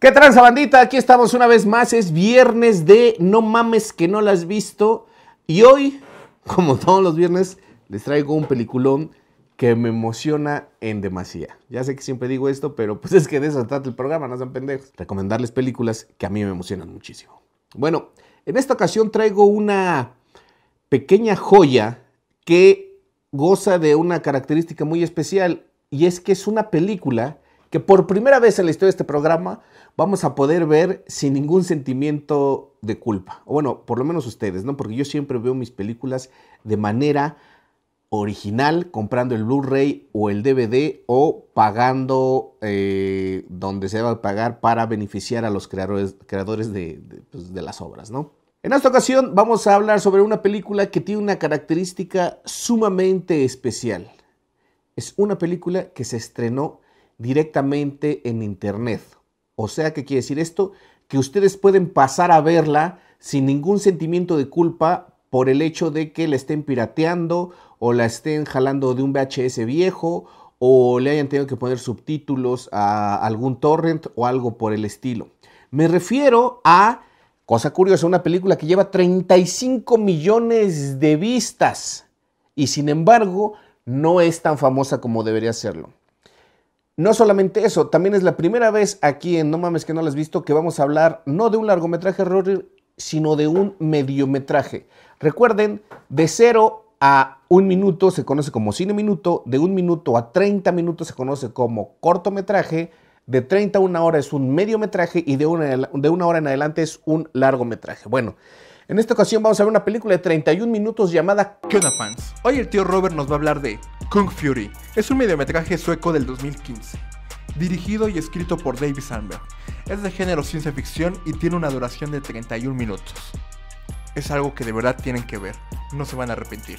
¿Qué tranza bandita? Aquí estamos una vez más. Es viernes de No mames que no las has visto. Y hoy, como todos los viernes, les traigo un peliculón que me emociona en demasía. Ya sé que siempre digo esto, pero pues es que de eso trata el programa, no sean pendejos. Recomendarles películas que a mí me emocionan muchísimo. Bueno, en esta ocasión traigo una pequeña joya que goza de una característica muy especial y es que es una película que por primera vez en la historia de este programa vamos a poder ver sin ningún sentimiento de culpa. O bueno, por lo menos ustedes, ¿no? Porque yo siempre veo mis películas de manera original, comprando el Blu-ray o el DVD o pagando eh, donde se va a pagar para beneficiar a los creadores, creadores pues, de, las obras, ¿no? En esta ocasión vamos a hablar sobre una película que tiene una característica sumamente especial. Es una película que se estrenó directamente en internet. O sea, ¿qué quiere decir esto? Que ustedes pueden pasar a verla sin ningún sentimiento de culpa por el hecho de que la estén pirateando o la estén jalando de un VHS viejo o le hayan tenido que poner subtítulos a algún torrent o algo por el estilo. Me refiero a, cosa curiosa, una película que lleva 35 millones de vistas y sin embargo no es tan famosa como debería serlo. No solamente eso, también es la primera vez aquí en No Mames que no La has visto que vamos a hablar no de un largometraje horror sino de un mediometraje. Recuerden, de 0 a 1 minuto se conoce como cine minuto, de 1 minuto a 30 minutos se conoce como cortometraje, de 30 a 1 hora es un mediometraje y de 1 hora en adelante es un largometraje. Bueno, en esta ocasión vamos a ver una película de 31 minutos llamada ¿Qué fans? Hoy el tío Robert nos va a hablar de Kung Fury. Es un mediometraje sueco del 2015 dirigido y escrito por David Sandberg. Es de género ciencia ficción y tiene una duración de 31 minutos. Es algo que de verdad tienen que ver, no se van a arrepentir.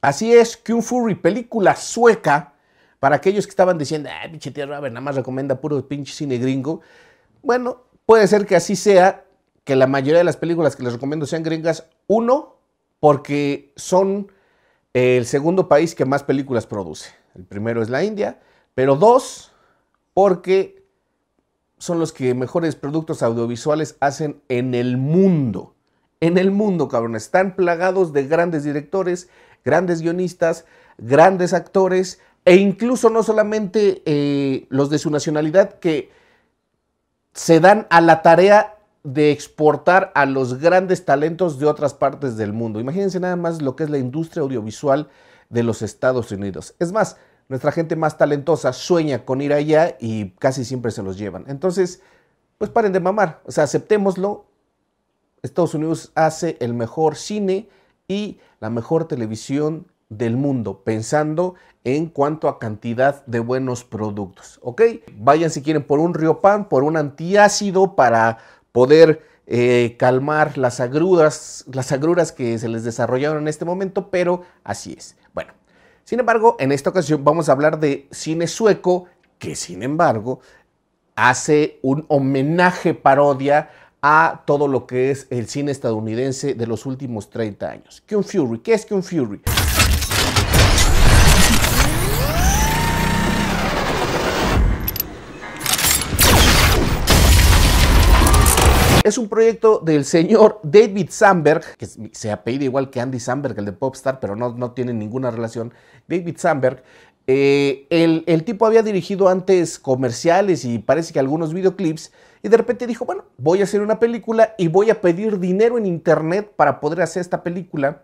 Así es, que un furry película sueca, para aquellos que estaban diciendo, ay, ah, pinche a ver, nada más recomienda puro pinche cine gringo. Bueno, puede ser que así sea, que la mayoría de las películas que les recomiendo sean gringas, uno, porque son el segundo país que más películas produce. El primero es la India, pero dos, porque son los que mejores productos audiovisuales hacen en el mundo. En el mundo, cabrón. Están plagados de grandes directores, grandes guionistas, grandes actores e incluso no solamente eh, los de su nacionalidad que se dan a la tarea de exportar a los grandes talentos de otras partes del mundo. Imagínense nada más lo que es la industria audiovisual de los Estados Unidos. Es más, nuestra gente más talentosa sueña con ir allá y casi siempre se los llevan. Entonces, pues paren de mamar, o sea, aceptémoslo. Estados Unidos hace el mejor cine y la mejor televisión del mundo, pensando en cuanto a cantidad de buenos productos, ¿ok? Vayan si quieren por un riopan, por un antiácido para poder eh, calmar las agruras, las agruras que se les desarrollaron en este momento, pero así es. Bueno, sin embargo, en esta ocasión vamos a hablar de cine sueco que, sin embargo, hace un homenaje parodia a todo lo que es el cine estadounidense de los últimos 30 años. un Fury, ¿qué es un Fury? Es un proyecto del señor David Sandberg, que se apellida igual que Andy Sandberg, el de Popstar, pero no, no tiene ninguna relación. David Sandberg. Eh, el, tipo había dirigido antes comerciales y parece que algunos videoclips y de repente dijo, bueno, voy a hacer una película y voy a pedir dinero en internet para poder hacer esta película,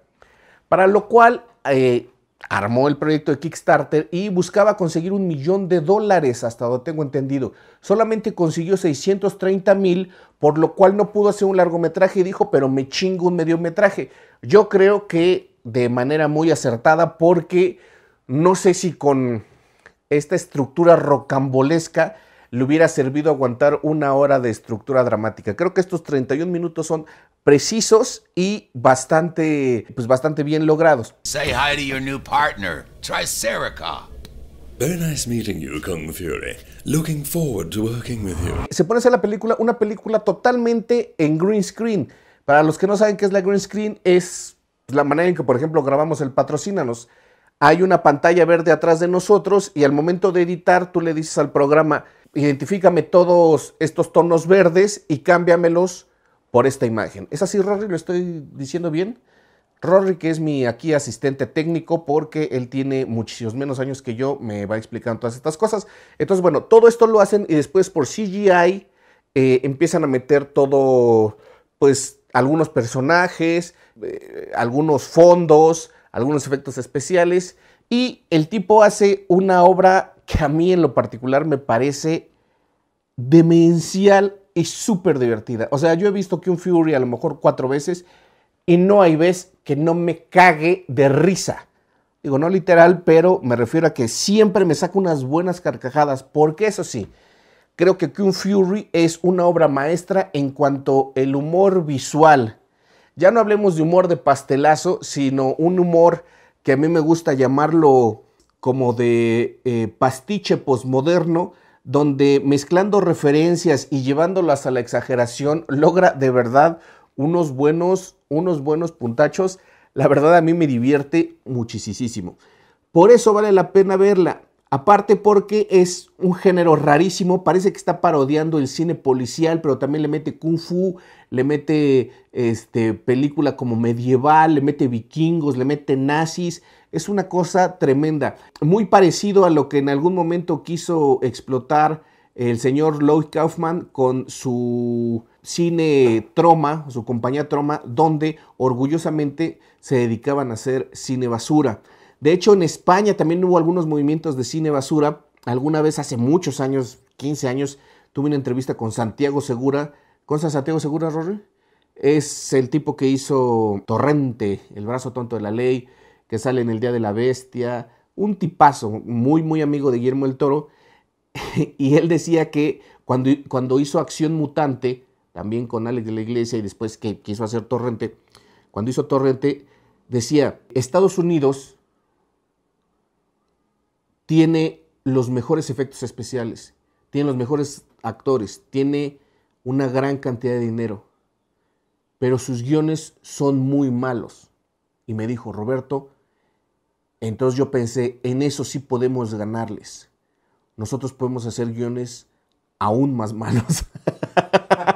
para lo cual eh, armó el proyecto de Kickstarter y buscaba conseguir un millón de dólares, hasta donde tengo entendido. Solamente consiguió 630 mil, por lo cual no pudo hacer un largometraje y dijo, pero me chingo un mediometraje. Yo creo que de manera muy acertada porque no sé si con esta estructura rocambolesca le hubiera servido aguantar una hora de estructura dramática. Creo que estos 31 minutos son precisos y bastante, pues bastante bien logrados. Say hi to your new partner, Very nice meeting you, Kung Fury. Looking forward to working with you. Se pone a hacer la película, una película totalmente en green screen. Para los que no saben qué es la green screen, es la manera en que, por ejemplo, grabamos el Patrocínanos. Hay una pantalla verde atrás de nosotros y al momento de editar tú le dices al programa, identifícame todos estos tonos verdes y cámbiamelos por esta imagen. ¿Es así, Rory? ¿Lo estoy diciendo bien? Rory, que es mi aquí asistente técnico, porque él tiene muchísimos menos años que yo, me va explicando todas estas cosas. Entonces, bueno, todo esto lo hacen y después por CGI eh, empiezan a meter todo, pues, algunos personajes, eh, algunos fondos, algunos efectos especiales. Y el tipo hace una obra que a mí en lo particular me parece demencial y súper divertida. O sea, yo he visto que un Fury a lo mejor cuatro veces y no hay vez que no me cague de risa. Digo, no literal, pero me refiero a que siempre me saco unas buenas carcajadas, porque eso sí, creo que un Fury es una obra maestra en cuanto el humor visual. Ya no hablemos de humor de pastelazo, sino un humor que a mí me gusta llamarlo como de eh, pastiche posmoderno, donde mezclando referencias y llevándolas a la exageración logra de verdad unos buenos, unos buenos puntachos. La verdad a mí me divierte muchísimo. Por eso vale la pena verla. Aparte porque es un género rarísimo, parece que está parodiando el cine policial, pero también le mete kung fu, le mete este, película como medieval, le mete vikingos, le mete nazis. Es una cosa tremenda, muy parecido a lo que en algún momento quiso explotar el señor Lloyd Kaufman con su cine Troma, su compañía Troma, donde orgullosamente se dedicaban a hacer cine basura. De hecho, en España también hubo algunos movimientos de cine basura. Alguna vez hace muchos años, 15 años, tuve una entrevista con Santiago Segura. ¿Con Santiago Segura, Rory? Es el tipo que hizo Torrente, El brazo tonto de la ley, que sale en El Día de la Bestia. Un tipazo, muy, muy amigo de Guillermo el Toro. y él decía que cuando, cuando hizo Acción Mutante, también con Alex de la Iglesia y después que quiso hacer Torrente, cuando hizo Torrente, decía, Estados Unidos tiene los mejores efectos especiales, tiene los mejores actores, tiene una gran cantidad de dinero, pero sus guiones son muy malos. Y me dijo, Roberto, entonces yo pensé, en eso sí podemos ganarles. Nosotros podemos hacer guiones aún más malos.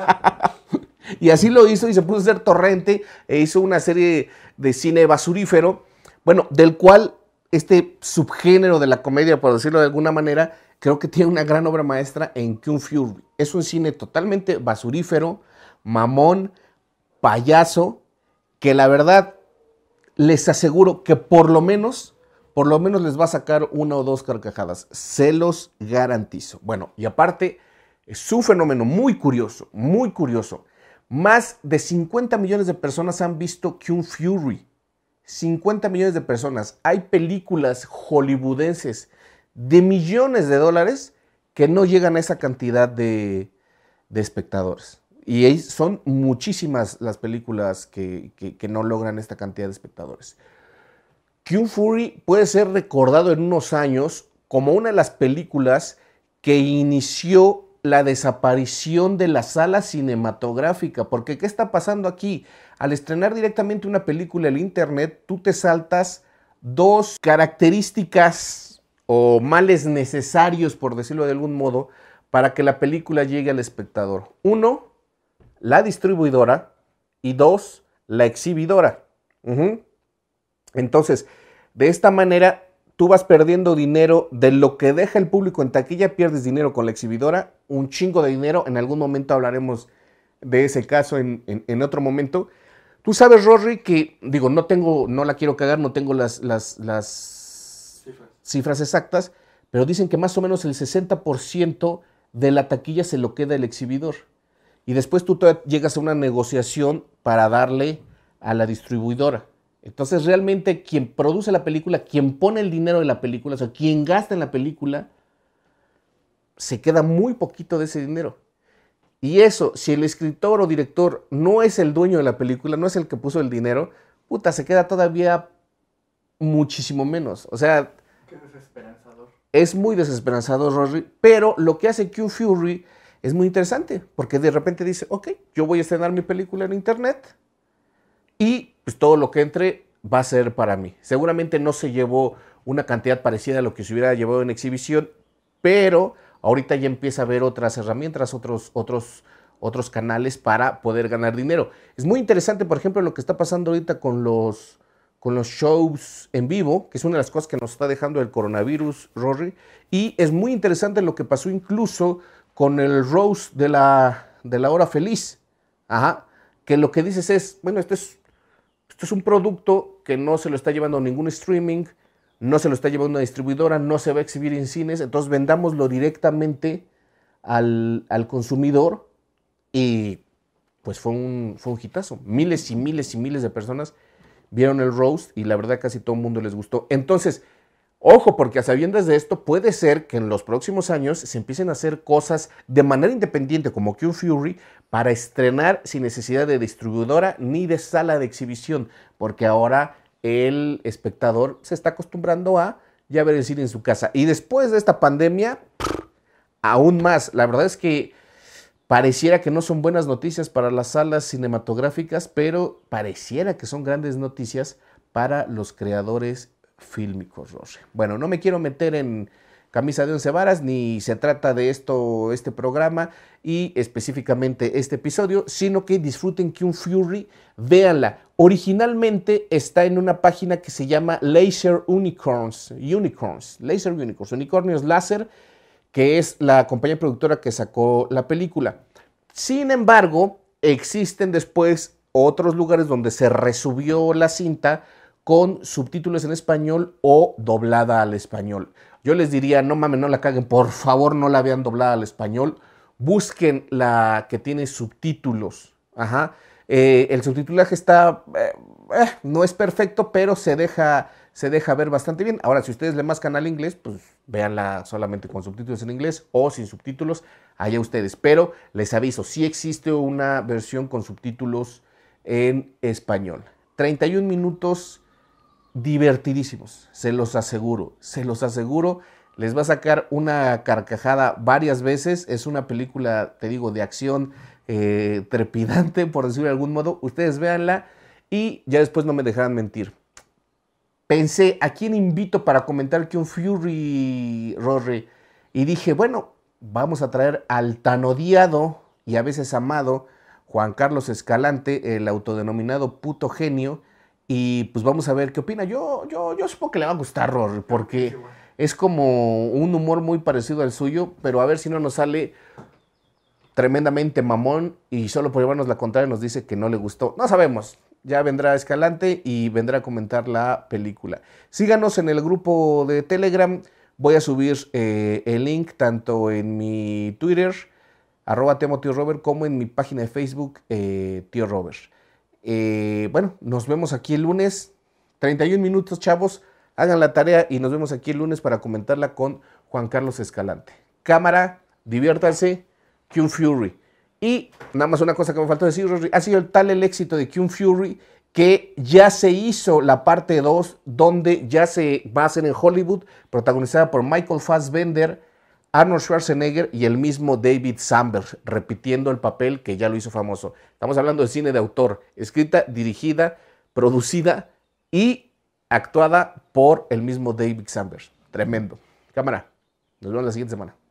y así lo hizo y se puso a hacer torrente e hizo una serie de cine basurífero, bueno, del cual este subgénero de la comedia, por decirlo de alguna manera, creo que tiene una gran obra maestra en que Fury. Es un cine totalmente basurífero, mamón, payaso, que la verdad les aseguro que por lo menos, por lo menos les va a sacar una o dos carcajadas. Se los garantizo. Bueno, y aparte, es un fenómeno muy curioso, muy curioso. Más de 50 millones de personas han visto Kung Fury 50 millones de personas. Hay películas hollywoodenses de millones de dólares que no llegan a esa cantidad de, espectadores. Y son muchísimas las películas que, no logran esta cantidad de espectadores. Kung Fury puede ser recordado en unos años como una de las películas que inició la desaparición de la sala cinematográfica, porque ¿qué está pasando aquí? Al estrenar directamente una película en Internet, tú te saltas dos características o males necesarios, por decirlo de algún modo, para que la película llegue al espectador. Uno, la distribuidora y dos, la exhibidora. Entonces, de esta manera tú vas perdiendo dinero de lo que deja el público en taquilla, pierdes dinero con la exhibidora, un chingo de dinero, en algún momento hablaremos de ese caso en, otro momento. Tú sabes, Rory, que digo, no tengo, no la quiero cagar, no tengo las, cifras. cifras exactas, pero dicen que más o menos el 60% de la taquilla se lo queda el exhibidor. Y después tú llegas a una negociación para darle a la distribuidora. Entonces realmente quien produce la película, quien pone el dinero de la película, o sea, quien gasta en la película, se queda muy poquito de ese dinero. Y eso, si el escritor o director no es el dueño de la película, no es el que puso el dinero, puta, se queda todavía muchísimo menos. O sea... desesperanzador. Es muy desesperanzador, Rory, pero lo que hace Q Fury es muy interesante, porque de repente dice, ok, yo voy a estrenar mi película en internet, y pues todo lo que entre va a ser para mí. Seguramente no se llevó una cantidad parecida a lo que se hubiera llevado en exhibición, pero ahorita ya empieza a haber otras herramientas, otros, otros, otros canales para poder ganar dinero. Es muy interesante, por ejemplo, lo que está pasando ahorita con los, con los shows en vivo, que es una de las cosas que nos está dejando el coronavirus, Rory. Y es muy interesante lo que pasó incluso con el Rose de la, de la Hora Feliz. Que lo que dices es, bueno, esto es esto es un producto que no se lo está llevando ningún streaming, no se lo está llevando una distribuidora, no se va a exhibir en cines, entonces vendámoslo directamente al, consumidor y pues fue un, fue un hitazo. Miles y miles y miles de personas vieron el roast y la verdad casi todo el mundo les gustó. Entonces, Ojo, porque a sabiendas de esto, puede ser que en los próximos años se empiecen a hacer cosas de manera independiente como Q Fury para estrenar sin necesidad de distribuidora ni de sala de exhibición, porque ahora el espectador se está acostumbrando a ya ver el cine en su casa. Y después de esta pandemia, aún más. La verdad es que pareciera que no son buenas noticias para las salas cinematográficas, pero pareciera que son grandes noticias para los creadores fílmicos, Bueno, no me quiero meter en camisa de once varas, ni se trata de esto, este programa y específicamente este episodio, sino que disfruten que un Fury, véanla. Originalmente está en una página que se llama Laser Unicorns, Unicorns, Laser Unicorns, Unicornios Láser, que es la compañía productora que sacó la película. Sin embargo, existen después otros lugares donde se resubió la cinta con subtítulos en español o doblada al español. Yo les diría, no mames, no la caguen, por favor no la vean doblada al español, busquen la que tiene subtítulos. Ajá. Eh, el subtitulaje está, eh, eh, no es perfecto, pero se deja, se deja ver bastante bien. Ahora, si ustedes le mascan al inglés, pues véanla solamente con subtítulos en inglés o sin subtítulos, allá ustedes. Pero les aviso, sí existe una versión con subtítulos en español. 31 minutos divertidísimos, se los aseguro, se los aseguro. Les va a sacar una carcajada varias veces. Es una película, te digo, de acción eh, trepidante, por decirlo de algún modo. Ustedes véanla y ya después no me dejarán mentir. Pensé, ¿a quién invito para comentar que un Fury Rory? Y dije, bueno, vamos a traer al tan odiado y a veces amado Juan Carlos Escalante, el autodenominado puto genio y pues vamos a ver qué opina. Yo, yo, yo supongo que le va a gustar Rory, porque es como un humor muy parecido al suyo, pero a ver si no nos sale tremendamente mamón y solo por llevarnos la contraria nos dice que no le gustó. No sabemos. Ya vendrá Escalante y vendrá a comentar la película. Síganos en el grupo de Telegram. Voy a subir eh, el link tanto en mi Twitter, arroba temo tío Robert, como en mi página de Facebook, eh, tío Robert. Eh, bueno, nos vemos aquí el lunes. 31 minutos, chavos. Hagan la tarea y nos vemos aquí el lunes para comentarla con Juan Carlos Escalante. Cámara, diviértanse. Kung Fury. Y nada más una cosa que me faltó decir, ha sido tal el éxito de Kung Fury que ya se hizo la parte 2 donde ya se va a hacer en Hollywood, protagonizada por Michael Fassbender, Arnold Schwarzenegger y el mismo David sanders repitiendo el papel que ya lo hizo famoso. Estamos hablando de cine de autor, escrita, dirigida, producida y actuada por el mismo David sanders Tremendo. Cámara, nos vemos la siguiente semana.